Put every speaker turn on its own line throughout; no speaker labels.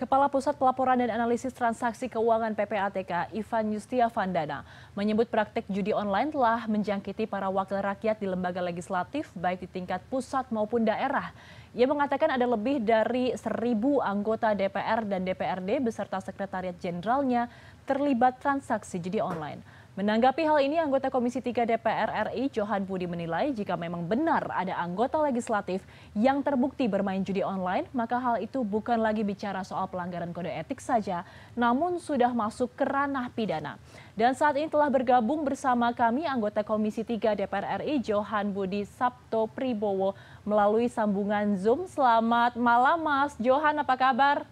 Kepala Pusat Pelaporan dan Analisis Transaksi Keuangan PPATK, Ivan Yustia Vandana, menyebut praktik judi online telah menjangkiti para wakil rakyat di lembaga legislatif, baik di tingkat pusat maupun daerah. Ia mengatakan ada lebih dari seribu anggota DPR dan DPRD beserta Sekretariat Jenderalnya terlibat transaksi judi online. Menanggapi hal ini, anggota Komisi 3 DPR RI Johan Budi menilai jika memang benar ada anggota legislatif yang terbukti bermain judi online, maka hal itu bukan lagi bicara soal pelanggaran kode etik saja, namun sudah masuk ke ranah pidana. Dan saat ini telah bergabung bersama kami anggota Komisi 3 DPR RI Johan Budi Sabto Pribowo melalui sambungan Zoom. Selamat malam Mas Johan, apa kabar?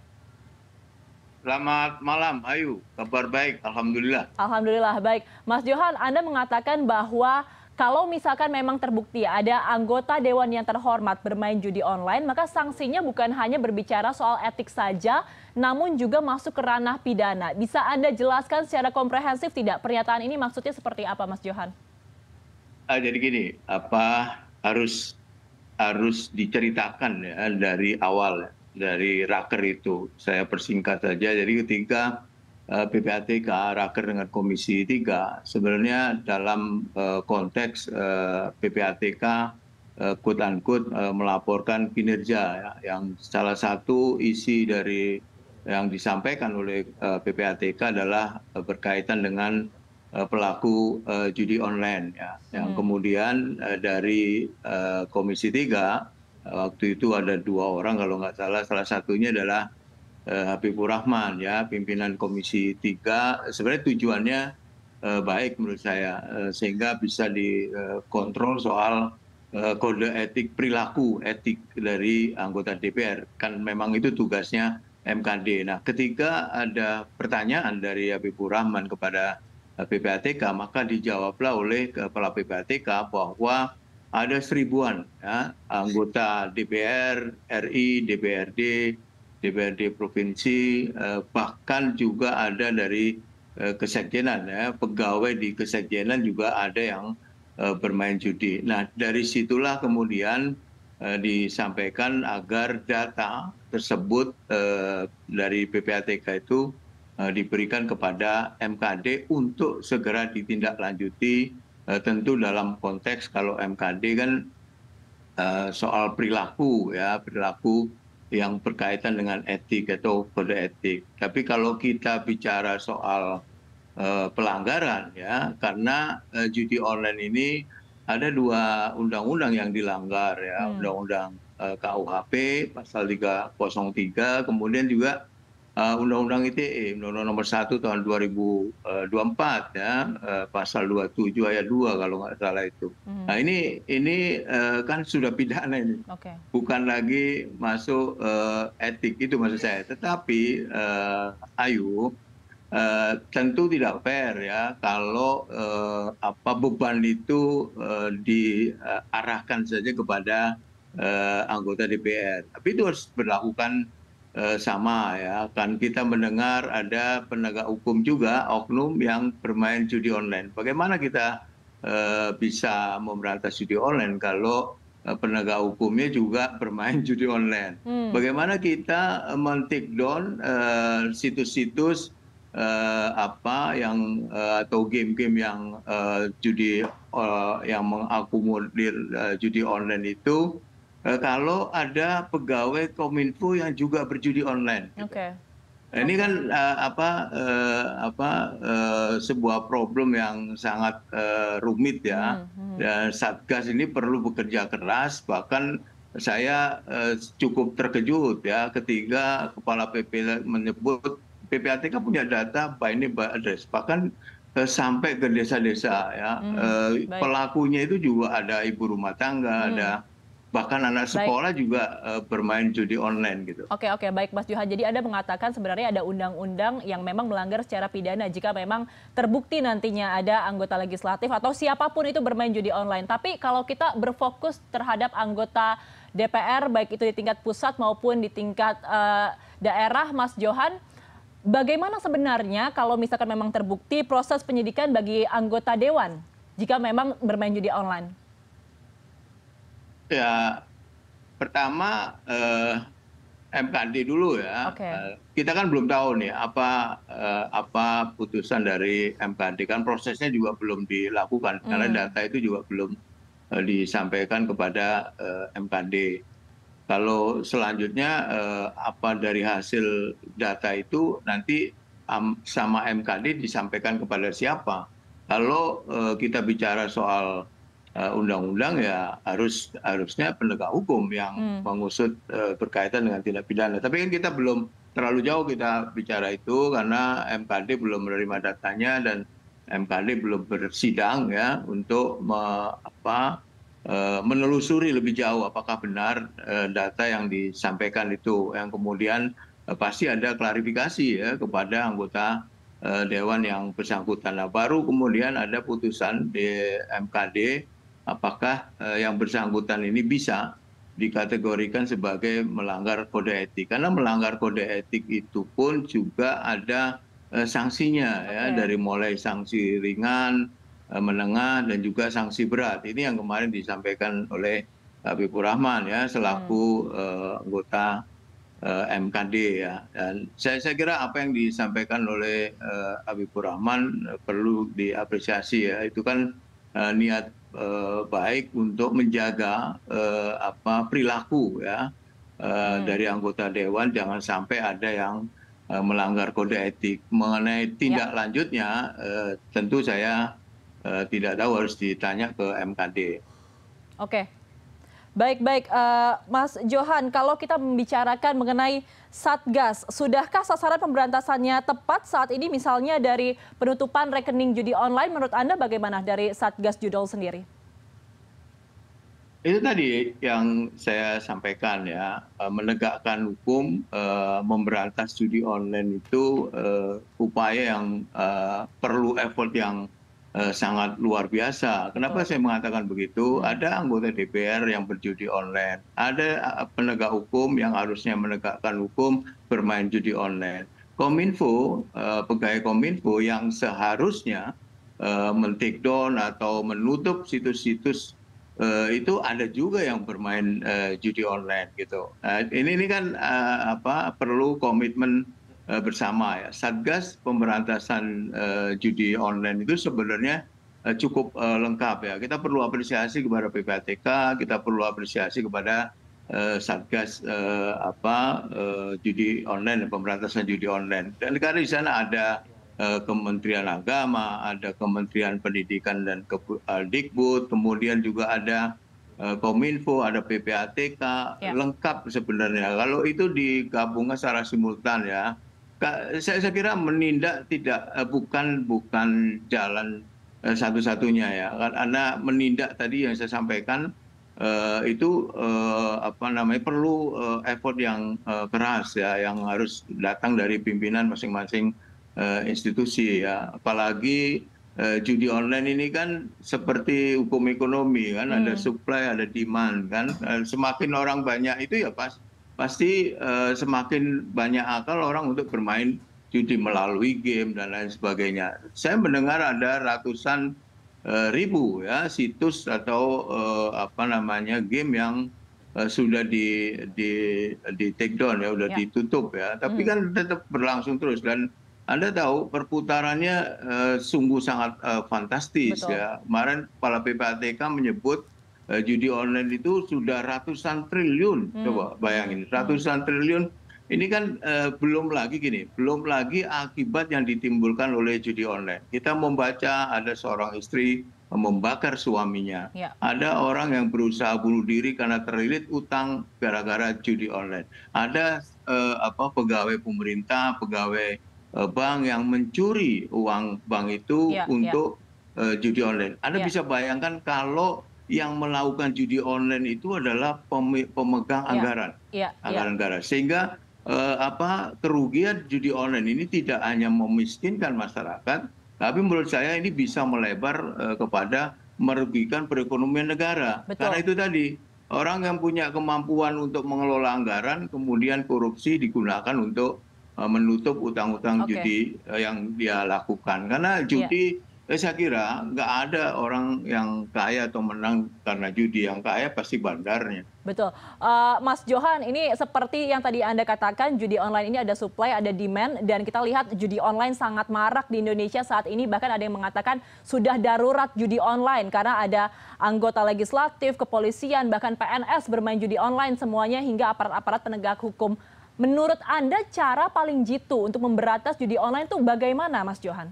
Selamat malam, Ayu. Kabar baik, alhamdulillah.
Alhamdulillah, baik. Mas Johan, Anda mengatakan bahwa kalau misalkan memang terbukti ada anggota dewan yang terhormat bermain judi online, maka sanksinya bukan hanya berbicara soal etik saja, namun juga masuk ke ranah pidana. Bisa Anda jelaskan secara komprehensif tidak pernyataan ini maksudnya seperti apa, Mas Johan?
Ah, jadi gini, apa harus harus diceritakan ya dari awal. ya dari raker itu saya persingkat saja jadi ketika eh, ppatk raker dengan komisi tiga sebenarnya dalam eh, konteks eh, ppatk quote unquote melaporkan kinerja ya, yang salah satu isi dari yang disampaikan oleh ppatk adalah berkaitan dengan pelaku judi online ya. yang hmm. kemudian dari komisi tiga waktu itu ada dua orang kalau nggak salah salah satunya adalah eh, Habibur Rahman ya pimpinan Komisi 3 sebenarnya tujuannya uh, baik menurut saya uh, sehingga bisa dikontrol soal uh, kode etik perilaku etik dari anggota DPR kan memang itu tugasnya MKD. Nah, ketika ada pertanyaan dari Habibur Rahman kepada PPATK maka dijawablah oleh kepala PPATK bahwa ada seribuan ya, anggota dpr ri dprd dprd provinsi eh, bahkan juga ada dari eh, kesekjenan ya pegawai di kesekjenan juga ada yang eh, bermain judi. Nah dari situlah kemudian disampaikan agar data tersebut dari PPATK itu diberikan kepada MKD untuk segera ditindaklanjuti Eh, tentu dalam konteks kalau mkd kan eh, soal perilaku ya perilaku yang berkaitan dengan etik atau kode etik tapi kalau kita bicara soal eh, pelanggaran ya karena judi online ini ada dua undang-undang yang dilanggar ya hmm. undang-undang KUHP pasal 303 kemudian juga Eh, Undang-Undang ITE, eh, Undang-Undang Nomor 1 Tahun 2024 eh, ya, Pasal 27 Ayat 2 kalau nggak salah itu. Hmm. Nah ini ini kan sudah pidana ini, okay. bukan lagi masuk etik itu maksud saya. Tetapi Ayu Uh, tentu tidak fair ya kalau uh, apa beban itu uh, diarahkan saja kepada uh, anggota DPR. Tapi itu harus berlakukan Eh, sama ya kan kita mendengar ada penegak hukum juga oknum yang bermain judi online bagaimana kita eh, bisa memberantas judi online kalau eh, penegak hukumnya juga bermain judi online hmm. bagaimana kita mentik take down situs-situs apa yang atau game-game yang judi yang mengakomodir judi online itu Eh, kalau ada pegawai kominfo yang juga berjudi online. Nah, ini kan eh, eh, sebuah problem yang sangat rumit ya. Hmm, hmm. Dan Satgas ini perlu bekerja keras, bahkan saya cukup terkejut ya ketika Kepala PP menyebut PPATK kan punya data by ini by address, bahkan sampai ke desa-desa ya. Hmm, Pelakunya itu juga ada ibu rumah tangga, hmm. ada bahkan anak sekolah baik. juga uh, bermain judi online gitu.
Oke oke baik Mas Johan. Jadi Anda mengatakan sebenarnya ada undang-undang yang memang melanggar secara pidana jika memang terbukti nantinya ada anggota legislatif atau siapapun itu bermain judi online. Tapi kalau kita berfokus terhadap anggota DPR baik itu di tingkat pusat maupun di tingkat uh, daerah Mas Johan bagaimana sebenarnya kalau misalkan memang terbukti proses penyidikan bagi anggota dewan jika memang bermain judi online?
ya pertama eh, mkd dulu ya eh, kita kan belum tahu nih apa eh, apa putusan dari mkd kan prosesnya juga belum dilakukan hmm. karena data itu juga belum disampaikan kepada mkd kalau selanjutnya apa dari hasil data itu nanti sama mkd disampaikan kepada siapa kalau kita bicara soal Eh, undang-undang ya harus harusnya penegak hukum yang hmm. mengusut eh, berkaitan dengan tindak pidana. Tapi kan kita belum terlalu jauh kita bicara itu karena MKD belum menerima datanya dan MKD belum bersidang ya untuk me, apa eh, menelusuri lebih jauh apakah benar data yang disampaikan itu yang kemudian pasti ada klarifikasi ya kepada anggota dewan yang bersangkutan. Nah, baru kemudian ada putusan di MKD apakah eh, yang bersangkutan ini bisa dikategorikan sebagai melanggar kode etik karena melanggar kode etik itu pun juga ada eh, sanksinya ya dari mulai sanksi ringan eh, menengah dan juga sanksi berat ini yang kemarin disampaikan oleh Habibur Rahman ya selaku uh, anggota MKD ya dan saya saya kira apa yang disampaikan oleh uh, Habibur Rahman perlu diapresiasi ya itu kan uh, niat Eh, baik untuk menjaga eh, apa perilaku ya eh, hmm. dari anggota dewan jangan sampai ada yang melanggar kode etik mengenai ya. tindak lanjutnya tentu saya tidak tahu harus ditanya ke mkd
oke Baik, baik. Uh, Mas Johan, kalau kita membicarakan mengenai Satgas, sudahkah sasaran pemberantasannya tepat saat ini misalnya dari penutupan rekening judi online menurut Anda bagaimana dari Satgas Judol sendiri?
Itu tadi yang saya sampaikan ya, eh, menegakkan hukum, eh, memberantas judi online itu upaya yang perlu effort yang Eh, sangat luar biasa. Kenapa saya mengatakan begitu? Hmm. Ada anggota DPR yang berjudi online, ada eh, penegak hukum yang harusnya menegakkan hukum bermain judi online. Kominfo, eh, pegawai Kominfo yang seharusnya men-take down atau menutup situs-situs itu ada juga yang bermain judi online gitu. Ini ini kan apa perlu komitmen Eh, bersama ya satgas pemberantasan eh, judi online itu sebenarnya eh, cukup lengkap ya kita perlu apresiasi kepada ppatk kita perlu apresiasi kepada satgas apa judi online pemberantasan judi online dan karena di sana ada Kementerian Agama, ada Kementerian Pendidikan dan Dikbud, kemudian juga ada Kominfo, ada PPATK, ya. lengkap sebenarnya. Kalau itu digabungkan secara simultan ya, saya kira menindak tidak eh, bukan bukan jalan eh, satu satunya ya karena menindak tadi yang saya sampaikan eh, itu apa namanya perlu effort yang keras ya yang harus datang dari pimpinan masing masing institusi ya apalagi judi online ini kan seperti hukum ekonomi kan ada hmm. supply ada demand kan semakin orang banyak itu ya pasti pasti eh, semakin banyak akal orang untuk bermain judi melalui game dan lain sebagainya. Saya mendengar ada ratusan eh, ribu ya situs atau eh, apa namanya game yang sudah di di di take down ya sudah ya. ditutup ya tapi hmm. kan tetap berlangsung terus dan anda tahu perputarannya uh, sungguh sangat uh, fantastis Betul. ya kemarin kepala PPATK menyebut Eh, judi online itu sudah ratusan triliun hmm. coba bayangin ratusan triliun ini kan eh, belum lagi gini belum lagi akibat yang ditimbulkan oleh judi online kita membaca ada seorang istri membakar suaminya ya. ada orang yang berusaha bunuh diri karena terlilit utang gara-gara judi online ada eh, apa pegawai pemerintah pegawai bank yang mencuri uang bank itu ya, ya. untuk judi online anda bisa bayangkan kalau yang melakukan judi online itu adalah pemegang iya. anggaran
iya, iya. anggaran
negara. sehingga eh, kerugian judi online ini tidak hanya memiskinkan masyarakat tapi menurut saya ini bisa melebar eh, kepada merugikan perekonomian negara karena itu tadi orang yang punya kemampuan untuk mengelola anggaran kemudian korupsi digunakan untuk eh, menutup utang-utang judi yang dia lakukan karena judi saya kira nggak ada orang yang kaya atau menang karena judi yang kaya pasti bandarnya.
Betul, uh, Mas Johan ini seperti yang tadi anda katakan judi online ini ada supply ada demand dan kita lihat judi online sangat marak di Indonesia saat ini bahkan ada yang mengatakan sudah darurat judi online karena ada anggota legislatif, kepolisian bahkan PNS bermain judi online semuanya hingga aparat-aparat penegak hukum. Menurut anda cara paling jitu untuk memberatas judi online itu bagaimana, Mas Johan?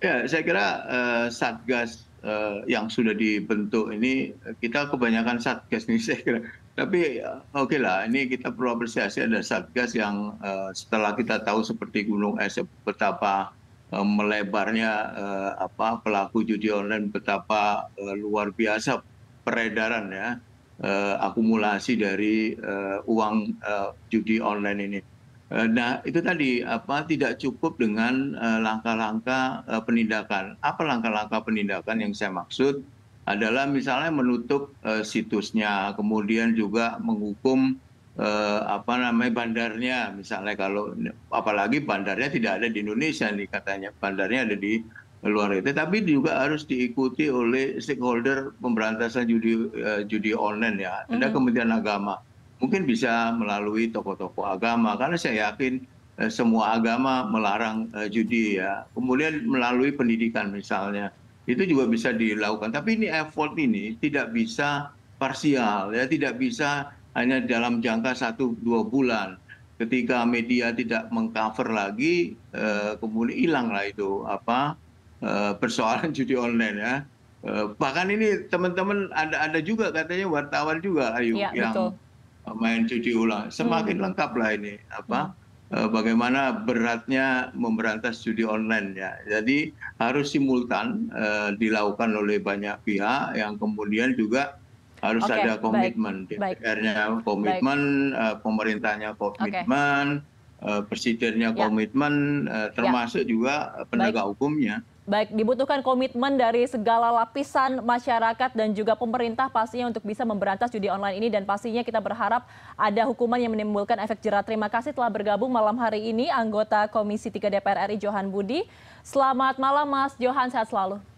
ya saya kira eh, satgas eh, yang sudah dibentuk ini kita kebanyakan satgas nih saya kira tapi ya, oke lah ini kita perlu apresiasi ada satgas yang eh, setelah kita tahu seperti gunung es betapa melebarnya apa pelaku judi online betapa luar biasa peredaran ya akumulasi dari uang judi online ini Eh, nah itu tadi apa tidak cukup dengan langkah eh, langkah eh, penindakan apa langkah langkah penindakan yang saya maksud adalah misalnya menutup situsnya kemudian juga menghukum apa namanya bandarnya misalnya kalau apalagi bandarnya tidak ada di Indonesia nih katanya bandarnya ada di luar itu tapi juga harus diikuti oleh stakeholder pemberantasan judi judi online ya ada mm -hmm. Kementerian Agama mungkin bisa melalui tokoh tokoh agama karena saya yakin eh, semua agama melarang eh, judi ya kemudian melalui pendidikan misalnya itu juga bisa dilakukan tapi ini effort ini tidak bisa parsial ya tidak bisa hanya dalam jangka satu dua bulan ketika media tidak mengcover lagi eh, kemudian lah itu apa eh, persoalan judi online ya bahkan ini teman-teman ada ada juga katanya wartawan juga ayu ya, yang betul main cuci ulang. Semakin hmm. lengkap lah ini apa hmm. eh, bagaimana beratnya memberantas judi online ya. Jadi harus simultan uh, dilakukan oleh banyak pihak yang kemudian juga harus okay, ada komitmen DPR-nya ya. komitmen, baik. Eh, pemerintahnya komitmen, okay. presidennya ya. komitmen, ya. termasuk ya. juga penegak baik. hukumnya.
Baik, dibutuhkan komitmen dari segala lapisan masyarakat dan juga pemerintah pastinya untuk bisa memberantas judi online ini dan pastinya kita berharap ada hukuman yang menimbulkan efek jerat. Terima kasih telah bergabung malam hari ini anggota Komisi 3 DPR RI Johan Budi. Selamat malam Mas Johan, sehat selalu.